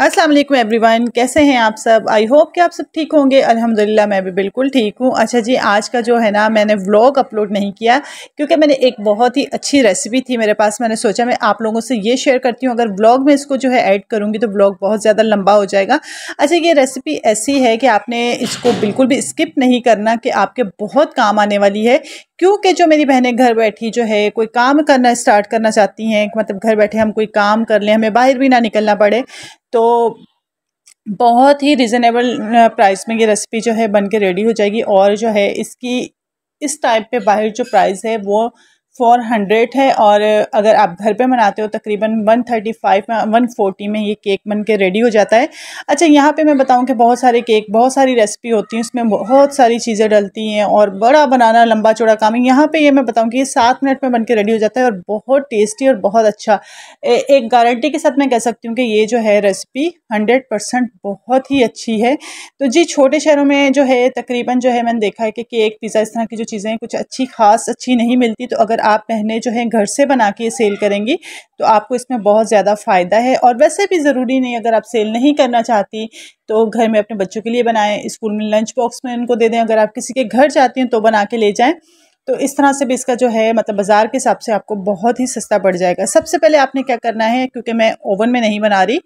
अस्सलाम वालेकुम एवरीवन कैसे हैं आप सब आई होप कि आप सब ठीक होंगे अल्हम्दुलिल्लाह मैं भी बिल्कुल ठीक हूँ अच्छा जी आज का जो है ना मैंने व्लॉग अपलोड नहीं किया क्योंकि मैंने एक बहुत ही अच्छी रेसिपी थी मेरे पास मैंने सोचा मैं आप लोगों से ये शेयर करती हूँ अगर व्लॉग में इसको जो है ऐड करूँगी तो व्लॉग बहुत ज़्यादा लंबा हो जाएगा अच्छा ये रेसिपी ऐसी है कि आपने इसको बिल्कुल भी स्किप नहीं करना कि आपके बहुत काम आने वाली है क्योंकि जो मेरी बहनें घर बैठी जो है कोई काम करना स्टार्ट करना चाहती हैं मतलब घर बैठे हम कोई काम कर लें हमें बाहर भी ना निकलना पड़े तो बहुत ही रिजनेबल प्राइस में ये रेसिपी जो है बन के रेडी हो जाएगी और जो है इसकी इस टाइप पे बाहर जो प्राइस है वो फोर हंड्रेड है और अगर आप घर पे बनाते हो तकरीबन one thirty five one forty में ये केक बन के रेडी हो जाता है अच्छा यहाँ पे मैं बताऊँ कि बहुत सारे केक बहुत सारी रेसिपी होती हैं उसमें बहुत सारी चीज़ें डलती हैं और बड़ा बनाना लंबा चौड़ा काम है यहाँ पे ये मैं बताऊँ कि ये सात मिनट में बन के रेडी हो जाता है और बहुत टेस्टी और बहुत अच्छा ए, एक गारंटी के साथ मैं कह सकती हूँ कि ये जो है रेसिपी हंड्रेड परसेंट बहुत ही अच्छी है तो जी छोटे शहरों में जो है तकरीबन जो है मैंने देखा है कि केक पिज़्ज़ा इस तरह की जो चीज़ें कुछ अच्छी खास अच्छी नहीं मिलती तो अगर आप पहने जो है घर से बना के सेल करेंगी तो आपको इसमें बहुत ज़्यादा फ़ायदा है और वैसे भी ज़रूरी नहीं अगर आप सेल नहीं करना चाहती तो घर में अपने बच्चों के लिए बनाएं स्कूल में लंच बॉक्स में उनको दे दें अगर आप किसी के घर जाती हैं तो बना के ले जाएँ तो इस तरह से भी इसका जो है मतलब बाज़ार के हिसाब से आपको बहुत ही सस्ता पड़ जाएगा सबसे पहले आपने क्या करना है क्योंकि मैं ओवन में नहीं बना रही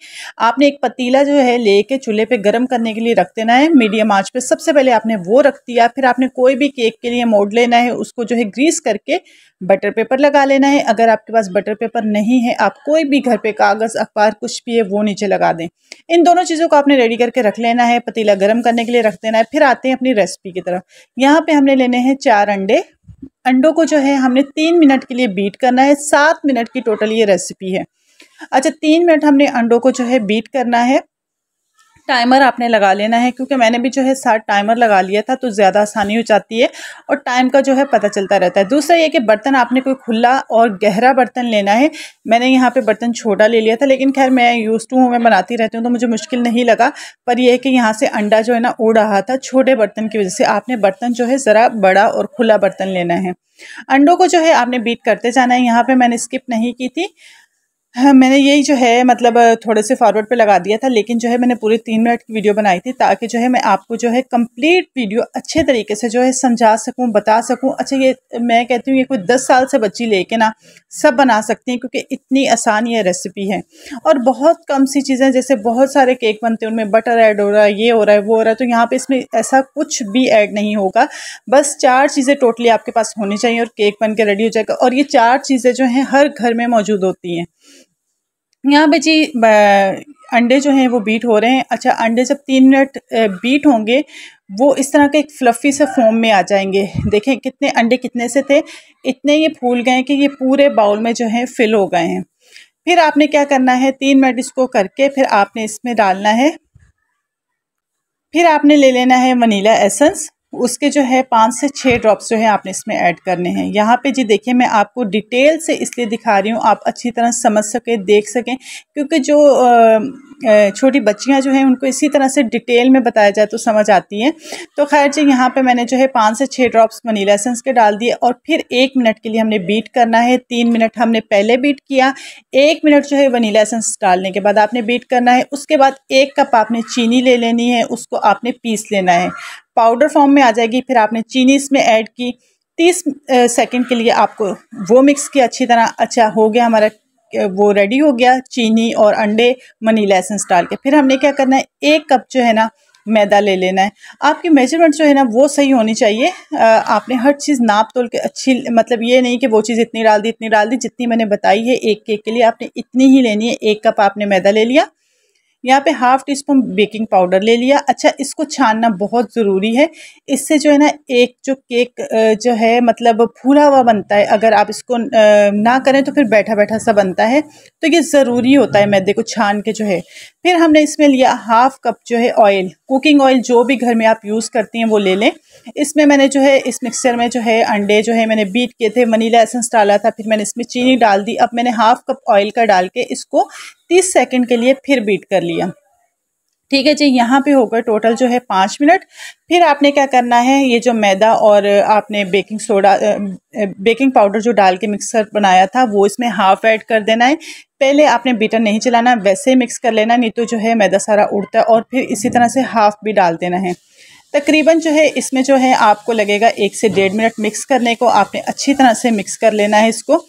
आपने एक पतीला जो है लेके चूल्हे पे गर्म करने के लिए रख देना है मीडियम आंच पे सबसे पहले आपने वो रख दिया फिर आपने कोई भी केक के लिए मोड़ लेना है उसको जो है ग्रीस करके बटर पेपर लगा लेना है अगर आपके पास बटर पेपर नहीं है आप कोई भी घर पे कागज़ अखबार कुछ भी है वो नीचे लगा दें इन दोनों चीज़ों को आपने रेडी करके रख लेना है पतीला गर्म करने के लिए रख देना है फिर आते हैं अपनी रेसिपी की तरफ यहाँ पर हमने लेने हैं चार अंडे अंडों को जो है हमने तीन मिनट के लिए बीट करना है सात मिनट की टोटल ये रेसिपी है अच्छा तीन मिनट हमने अंडों को जो है बीट करना है टाइमर आपने लगा लेना है क्योंकि मैंने भी जो है साथ टाइमर लगा लिया था तो ज़्यादा आसानी हो जाती है और टाइम का जो है पता चलता रहता है दूसरा ये कि बर्तन आपने कोई खुला और गहरा बर्तन लेना है मैंने यहाँ पर बर्तन छोटा ले लिया था लेकिन खैर मैं यूज़ टू हूँ मैं बनाती रहती हूँ तो मुझे मुश्किल नहीं लगा पर यह है कि यहाँ से अंडा जो है ना उड़ रहा था छोटे बर्तन की वजह से आपने बर्तन जो है ज़रा बड़ा और खुला बर्तन लेना है अंडों को जो है आपने बीट करते जाना है यहाँ पर मैंने स्किप नहीं की थी हाँ मैंने यही जो है मतलब थोड़े से फॉरवर्ड पे लगा दिया था लेकिन जो है मैंने पूरी तीन मिनट की वीडियो बनाई थी ताकि जो है मैं आपको जो है कंप्लीट वीडियो अच्छे तरीके से जो है समझा सकूं बता सकूं अच्छा ये मैं कहती हूँ ये कोई दस साल से बच्ची लेके ना सब बना सकती हैं क्योंकि इतनी आसान ये रेसिपी है और बहुत कम सी चीज़ें जैसे बहुत सारे केक बनते हैं उनमें बटर ऐड हो रहा है ये हो रहा है वो हो रहा है तो यहाँ पर इसमें ऐसा कुछ भी ऐड नहीं होगा बस चार चीज़ें टोटली आपके पास होनी चाहिए और केक बन के रेडी हो जाएगा और ये चार चीज़ें जो हैं हर घर में मौजूद होती हैं यहाँ पे जी अंडे जो हैं वो बीट हो रहे हैं अच्छा अंडे जब तीन मिनट बीट होंगे वो इस तरह के एक फ्लफ़ी से फॉर्म में आ जाएंगे देखें कितने अंडे कितने से थे इतने ये फूल गए कि ये पूरे बाउल में जो है फिल हो गए हैं फिर आपने क्या करना है तीन मिनट इसको करके फिर आपने इसमें डालना है फिर आपने ले लेना है वनीला एसेंस उसके जो है पाँच से छः ड्रॉप्स जो है आपने इसमें ऐड करने हैं यहाँ पे जी देखिए मैं आपको डिटेल से इसलिए दिखा रही हूँ आप अच्छी तरह समझ सकें देख सकें क्योंकि जो छोटी बच्चियाँ जो हैं उनको इसी तरह से डिटेल में बताया जाए तो समझ आती हैं तो खैर जी यहाँ पे मैंने जो है पाँच से छः ड्रॉप्स वनीला एसेंस के डाल दिए और फिर एक मिनट के लिए हमने बीट करना है तीन मिनट हमने पहले बीट किया एक मिनट जो है वनीला एसेंस डालने के बाद आपने बीट करना है उसके बाद एक कप आपने चीनी ले लेनी है उसको आपने पीस लेना है पाउडर फॉर्म में आ जाएगी फिर आपने चीनी इसमें ऐड की तीस सेकंड के लिए आपको वो मिक्स किया अच्छी तरह अच्छा हो गया हमारा वो रेडी हो गया चीनी और अंडे मनी लेसेंस डाल के फिर हमने क्या करना है एक कप जो है ना मैदा ले लेना है आपकी मेजरमेंट जो है ना वो सही होनी चाहिए आ, आपने हर चीज़ नाप तोल के अच्छी मतलब ये नहीं कि वो चीज़ इतनी डाल दी इतनी डाल दी जितनी मैंने बताई है एक केक के लिए आपने इतनी ही लेनी है एक कप आपने मैदा ले लिया यहाँ पे half teaspoon baking powder ले लिया अच्छा इसको छानना बहुत ज़रूरी है इससे जो है ना एक जो केक जो है मतलब फूला हुआ बनता है अगर आप इसको ना करें तो फिर बैठा बैठा सा बनता है तो ये ज़रूरी होता है मैदे को छान के जो है फिर हमने इसमें लिया हाफ कप जो है ऑयल कुकिंग ऑयल जो भी घर में आप यूज़ करती हैं वो ले लें इसमें मैंने जो है इस मिक्सर में जो है अंडे जो है मैंने बीट किए थे वनीला एसेंस डाला था फिर मैंने इसमें चीनी डाल दी अब मैंने हाफ कप ऑयल का डाल के इसको तीस सेकेंड के लिए फिर बीट कर लिया ठीक है जी यहाँ पे होगा टोटल जो है पाँच मिनट फिर आपने क्या करना है ये जो मैदा और आपने बेकिंग सोडा बेकिंग पाउडर जो डाल के मिक्सर बनाया था वो इसमें हाफ ऐड कर देना है पहले आपने बीटर नहीं चलाना वैसे ही मिक्स कर लेना नहीं तो जो है मैदा सारा उड़ता है और फिर इसी तरह से हाफ भी डाल देना है तकरीबन जो है इसमें जो है आपको लगेगा एक से डेढ़ मिनट मिक्स करने को आपने अच्छी तरह से मिक्स कर लेना है इसको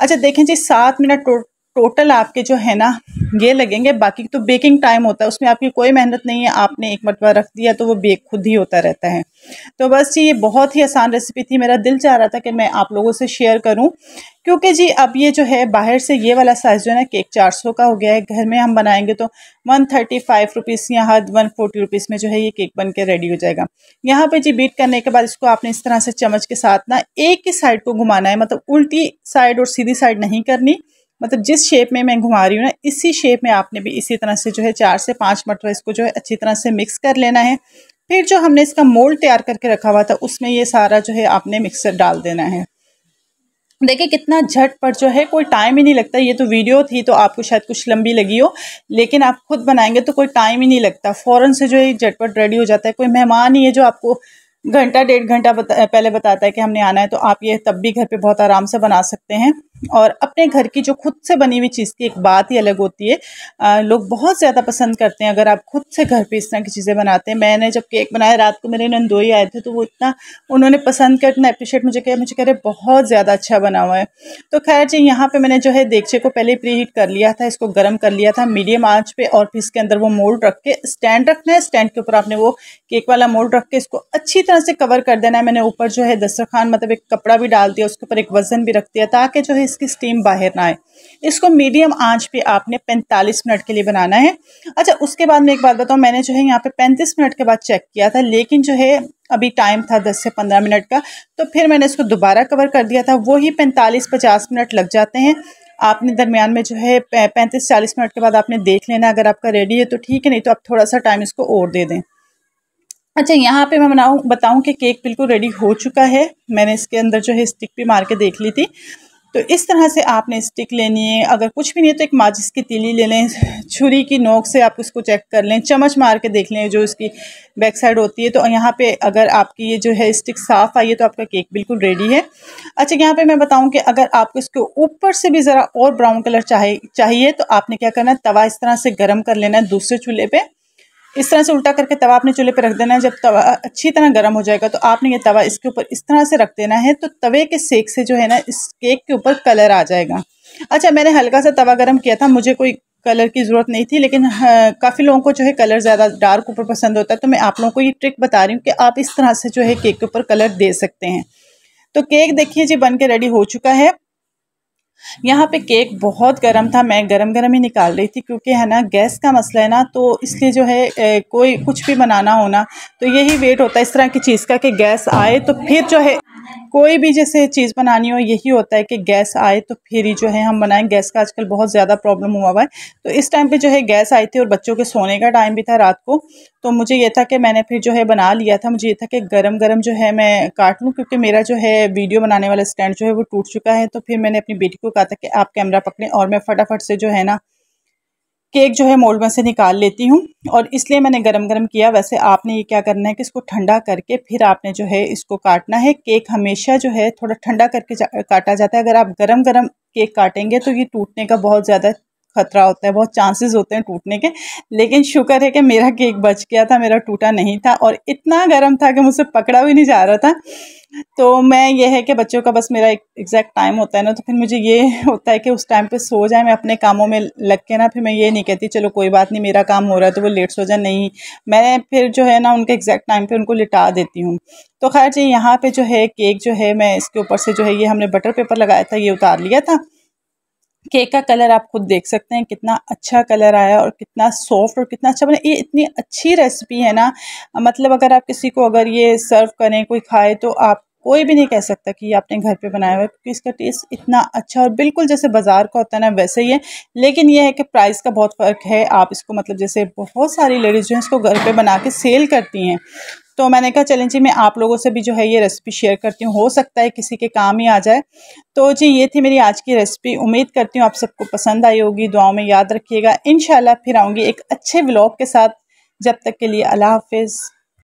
अच्छा देखें जी सात मिनट टोटल आपके जो है ना ये लगेंगे बाकी तो बेकिंग टाइम होता है उसमें आपकी कोई मेहनत नहीं है आपने एक मरतबा रख दिया तो वो बेक खुद ही होता रहता है तो बस ये बहुत ही आसान रेसिपी थी मेरा दिल चाह रहा था कि मैं आप लोगों से शेयर करूं क्योंकि जी अब ये जो है बाहर से ये वाला साइज़ जो है ना केक चार सौ का हो गया है घर में हम बनाएंगे तो वन थर्टी फाइव रुपीज़ या हद वन फोर्टी रुपीज़ में जो है ये केक बन के रेडी हो जाएगा यहाँ पे जी बीट करने के बाद इसको आपने इस तरह से चम्मच के साथ ना एक ही साइड को घुमाना है मतलब उल्टी साइड और सीधी साइड नहीं करनी मतलब जिस शेप में मैं घुमा रही हूँ ना इसी शेप में आपने भी इसी तरह से जो है चार से पाँच मरतबा इसको जो है अच्छी तरह से मिक्स कर लेना है फिर जो हमने इसका मोल्ड तैयार करके रखा हुआ था उसमें ये सारा जो है आपने मिक्सर डाल देना है देखिए कितना झटपट जो है कोई टाइम ही नहीं लगता ये तो वीडियो थी तो आपको शायद कुछ लंबी लगी हो लेकिन आप खुद बनाएंगे तो कोई टाइम ही नहीं लगता फ़ौरन से जो है झटपट रेडी हो जाता है कोई मेहमान ही है जो आपको घंटा डेढ़ घंटा बता, पहले बताता है कि हमने आना है तो आप ये तब भी घर पे बहुत आराम से बना सकते हैं और अपने घर की जो खुद से बनी हुई चीज़ की एक बात ही अलग होती है आ, लोग बहुत ज़्यादा पसंद करते हैं अगर आप खुद से घर पे इस तरह की चीज़ें बनाते हैं मैंने जब केक बनाया रात को मेरे नंदोई आए थे तो वो इतना उन्होंने पसंद कर इतना अप्रिशिएट मुझे किया मुझे कह रहे बहुत ज़्यादा अच्छा बना हुआ है तो खैर जी यहाँ पर मैंने जो है देखचे को पहले प्री हीट कर लिया था इसको गर्म कर लिया था मीडियम आँच पर और फिर इसके अंदर वो मोल्ड रख के स्टैंड रखना है स्टैंड के ऊपर आपने वो केक वाला मोल्ड रख के इसको अच्छी तरह से कवर कर देना है मैंने ऊपर जो है दस्तरखान मतलब एक कपड़ा भी डाल दिया उसके ऊपर एक वज़न भी रख दिया ताकि जो है इसकी स्टीम बाहर ना आए इसको मीडियम आंच पे आपने 45 मिनट के लिए बनाना है अच्छा उसके बाद मैं एक बात बताऊँ मैंने जो है यहाँ पे 35 मिनट के बाद चेक किया था लेकिन जो है अभी टाइम था 10 से 15 मिनट का तो फिर मैंने इसको दोबारा कवर कर दिया था वही पैंतालीस पचास मिनट लग जाते हैं आपने दरमियान में जो है पैंतीस चालीस मिनट के बाद आपने देख लेना अगर आपका रेडी है तो ठीक है नहीं तो आप थोड़ा सा टाइम इसको और दे दें अच्छा यहाँ पे मैं बनाऊँ बताऊँ कि केक बिल्कुल रेडी हो चुका है मैंने इसके अंदर जो है स्टिक भी मार के देख ली थी तो इस तरह से आपने स्टिक लेनी है अगर कुछ भी नहीं है तो एक माचिस की तीली ले लें छुरी की नोक से आप उसको चेक कर लें चम्मच मार के देख लें जो इसकी बैक साइड होती है तो यहाँ पे अगर आपकी ये जो है स्टिक साफ़ आई है तो आपका केक बिल्कुल रेडी है अच्छा यहाँ पे मैं बताऊँ कि अगर आपको इसके ऊपर से भी ज़रा और ब्राउन कलर चाहिए चाहिए तो आपने क्या करना है तवा इस तरह से गर्म कर लेना है दूसरे चूल्हे पर इस तरह से उल्टा करके तवा आपने चूल्हे पर रख देना है जब तवा अच्छी तरह गर्म हो जाएगा तो आपने ये तवा इसके ऊपर इस तरह से रख देना है तो तवे के सेक से जो है ना इस केक के ऊपर कलर आ जाएगा अच्छा मैंने हल्का सा तवा गर्म किया था मुझे कोई कलर की ज़रूरत नहीं थी लेकिन हाँ, काफ़ी लोगों को जो है कलर ज़्यादा डार्क ऊपर पसंद होता है तो मैं आप लोगों को ये ट्रिक बता रही हूँ कि आप इस तरह से जो है केक के ऊपर कलर दे सकते हैं तो केक देखिए जी बन के रेडी हो चुका है यहाँ पे केक बहुत गर्म था मैं गरम गरम ही निकाल रही थी क्योंकि है ना गैस का मसला है ना तो इसलिए जो है ए, कोई कुछ भी बनाना होना तो यही वेट होता है इस तरह की चीज़ का कि गैस आए तो फिर जो है कोई भी जैसे चीज़ बनानी हो यही होता है कि गैस आए तो फिर ही जो है हम बनाएं गैस का आजकल बहुत ज़्यादा प्रॉब्लम हुआ हुआ है तो इस टाइम पे जो है गैस आई थी और बच्चों के सोने का टाइम भी था रात को तो मुझे ये था कि मैंने फिर जो है बना लिया था मुझे ये था कि गर्म गर्म जो है मैं काट लूँ क्योंकि मेरा जो है वीडियो बनाने वाला स्टैंड जो है वो टूट चुका है तो फिर मैंने अपनी बेटी को कहा था कि आप कैमरा पकड़ें और मैं फटाफट से जो है ना केक जो है मोल्ड में से निकाल लेती हूँ और इसलिए मैंने गरम गरम किया वैसे आपने ये क्या करना है कि इसको ठंडा करके फिर आपने जो है इसको काटना है केक हमेशा जो है थोड़ा ठंडा करके जा, काटा जाता है अगर आप गरम गरम केक काटेंगे तो ये टूटने का बहुत ज़्यादा खतरा होता है बहुत चांसेस होते हैं टूटने के लेकिन शुक्र है कि मेरा केक बच गया था मेरा टूटा नहीं था और इतना गर्म था कि मुझसे पकड़ा भी नहीं जा रहा था तो मैं ये है कि बच्चों का बस मेरा एक एग्जैक्ट टाइम होता है ना तो फिर मुझे ये होता है कि उस टाइम पे सो जाए मैं अपने कामों में लग के ना फिर मैं ये नहीं कहती चलो कोई बात नहीं मेरा काम हो रहा है तो वो लेट सो जाए नहीं मैं फिर जो है ना उनके एग्जैक्ट टाइम पे उनको लिटा देती हूँ तो खैर जी यहाँ पर जो है केक जो है मैं इसके ऊपर से जो है ये हमने बटर पेपर लगाया था ये उतार लिया था केक का कलर आप खुद देख सकते हैं कितना अच्छा कलर आया और कितना सॉफ्ट और कितना अच्छा बना मतलब ये इतनी अच्छी रेसिपी है ना मतलब अगर आप किसी को अगर ये सर्व करें कोई खाए तो आप कोई भी नहीं कह सकता कि ये आपने घर पे बनाया हुआ है क्योंकि इसका टेस्ट इतना अच्छा और बिल्कुल जैसे बाज़ार का होता है ना वैसे ही है लेकिन यह है कि प्राइस का बहुत फ़र्क है आप इसको मतलब जैसे बहुत सारी लेडीज़ जो हैं इसको घर पे बना के सेल करती हैं तो मैंने कहा चलें जी मैं आप लोगों से भी जो है ये रेसिपी शेयर करती हूँ हो सकता है किसी के काम ही आ जाए तो जी ये थी मेरी आज की रेसिपी उम्मीद करती हूँ आप सबको पसंद आई होगी दुआओं में याद रखिएगा इन फिर आऊँगी एक अच्छे ब्लॉग के साथ जब तक के लिए अल्लाह हाफिज़